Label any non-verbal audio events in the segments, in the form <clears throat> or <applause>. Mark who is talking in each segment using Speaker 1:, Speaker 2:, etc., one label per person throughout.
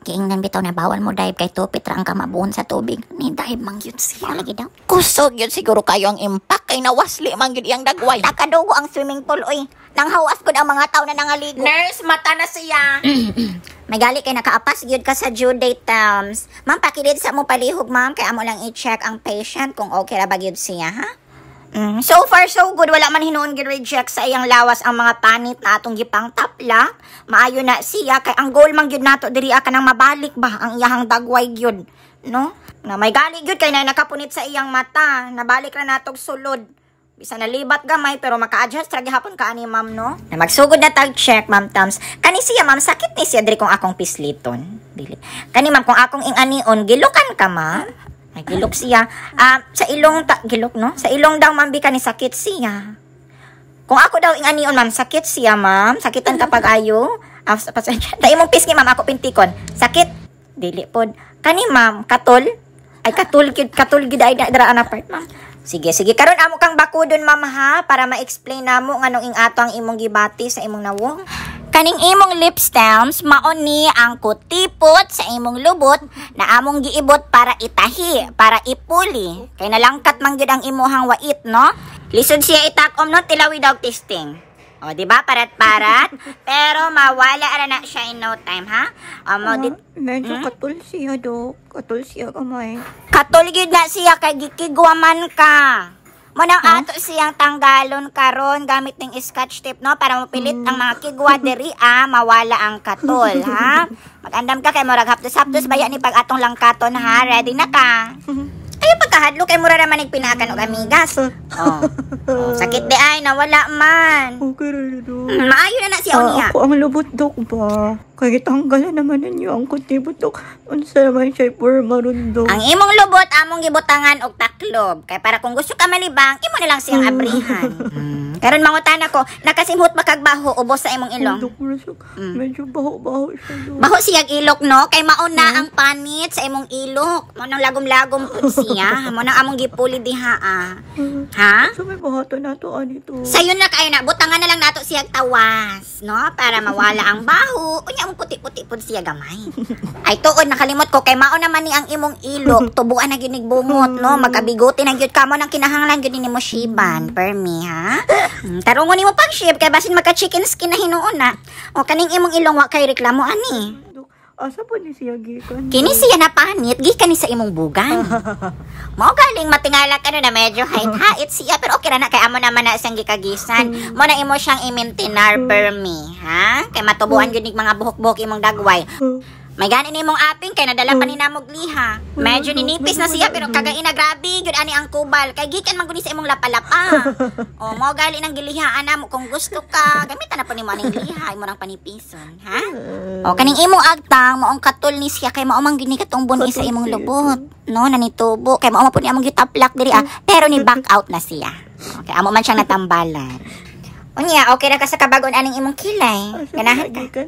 Speaker 1: Kingdom bitaw na bawal mo dive kay tupit ra ang kamabuon sa tubig. Ni dive man gyud siya lagi daw. Kusog gyud siguro kayo ang impact kay nawasli mang gyud iyang dagway. Nakadugo ang swimming pool oy. Nang hawas ko ang mga tao na nangaligo. Nurse, mata na siya. <clears throat> May gali kay nakaapas gyud ka sa due date terms. Um, ma'am, pakilid sa mo palihog ma'am kay amo lang i-check ang patient kung okay ra ba gyud siya ha. Mm. So far, so good. Wala man hinoon gi-reject sa iyang lawas ang mga panit na atong gipang tapla. Maayo na siya. Kay ang goal man gyud nato, diri ka nang mabalik ba ang iyang dagway gyud. No? Na may gali gyud kay na nakapunit sa iyang mata. Nabalik na natog sulod. Bisa nalibat gamay pero maka-adjust ra gihapon ka ani ma'am no. Na magsugod na tag check ma'am Tams. Kani siya ma'am sakit ni siya diri kung akong pisliton. Dili. Kani ma'am kung akong ingani on gilukan ka ma. Ay, gilok siya. Uh, sa ilong, ta, gilok no? Sa ilong daw, ma'am, bika ni sakit siya. Kung ako daw inganiyon, ma'am, sakit siya, ma'am. Sakitan kapag ayo. Ah, pasensya. Dahil mong piski, ma'am, ako pintikon. Sakit. Dili pod. Kani, ma'am, katol. Ay, katul, katol, gid ay daraan na part, ma'am. Sige, sige. Karon amo kang bakudon, ma'am, ha? Para ma-explain na mo nga nung ingato ang imong gibati sa imong nawong. Kaning imong lip stems maon ni ang kutipot sa imong lubot na among giibot para itahi, para ipuli. Kay nalangkat man gyud ang imuhang wait, no? Lisod siya itakom no tilawi dog testing. O, di ba? Parat-parat. <laughs> Pero mawala ara na siya in no time, ha? O, mo dit... Medyo hmm? katul siya, do. Katul siya kamay. Katul gid na siya kay gikigwaman ka. Mo nang huh? ato siyang tanggalon karon gamit ning scotch tape no para mapilit mm. ang mga mm. kigwa diri <laughs> ah, mawala ang katol ha. <laughs> Magandam ka kay murag haptos-haptos baya ni pag atong lang katon ha. Ready na ka? <laughs> Ay pagkahadlo kay mura naman nagpinakan og amigas. Oh. oh. Sakit di ay nawala man. Okay mm, Maayo si Onia. Ah, ako ang lubutok ba? Kaya tanggalan naman ninyo ang kuntibutok. Unsa naman siya for marundok. Ang imong lubot, among gibutangan og taklob. Kaya para kung gusto ka malibang, imo na lang siyang mm. abrihan. <laughs> mm. Karon mangutan ako, nakasinghot makagbaho ubos sa imong ilong. mm. Medyo baho-baho siya. Baho siyag ilok no, kay mauna mm. ang panit sa imong ilok. Mo nang lagom-lagom pud siya. <laughs> Mo nang among gipuli diha ah. Mm. Ha? Sa may bahato na to ani ah, to. Sayon na kayo na butangan na lang siyang tawas, no? Para mawala ang baho. Unya ang puti-puti pud siya gamay. <laughs> Ay tuod nakalimot ko kay mao naman ni ang imong ilok, <laughs> tubuan na gyud bungot, no? Magkabigote na gyud kamo nang kinahanglan gyud nimo shiban, me, mm. ha. Hmm, tarungon nimo pag ship kay basin maka chicken skin na hinuon na. O kaning imong ilong wa kay reklamo ani. Asa oh, po ni siya gikan? Kini siya na panit, gikan ni sa imong bugan. <laughs> Mao galing matingala ka na medyo height height siya pero okay na na kay amo naman na siyang gikagisan. Mo mm. na imo siyang i-maintainer mm. per me, ha? Kay matubuan gyud mm. mga buhok-buhok imong dagway. May gani ni mong aping kay nadala pa ni mm. namog liha. Medyo ninipis na siya pero kagain na grabe gyud ani ang kubal. Kay gikan man guni sa imong lapalapa. <laughs> O mo gali nang gilihaan mo kung gusto ka. Gamitan na po ni mo ning liha imo nang panipison, ha? Mm. O kaning imong agtang moong katol ni siya kay mao man gini katumbon sa imong lubot. No, nanitubo kay mao man po among gitaplak diri ah. Pero ni back out na siya. Okay, amo man siyang natambalan. Unya, okay ra ka sa kabagon aning imong kilay. Ganahan ka.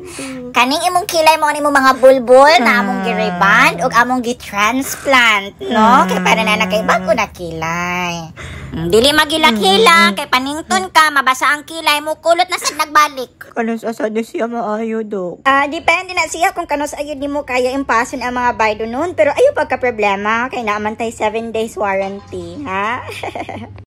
Speaker 1: Kaning imong kilay mo imong mga bulbul na ah. among gireband ug among gitransplant, no? Ah. Kay para na nakay bago na kilay. Hmm, dili magilakila, mm. kay panington ka, mabasa ang kilay mo, kulot na sad nagbalik. Kanos sad siya maayo, Dok? Ah, uh, depende na siya kung kanos ayod nimo kaya impason ang mga baydo noon. Pero ayo pagka-problema, kay tay 7 days warranty, ha? <laughs>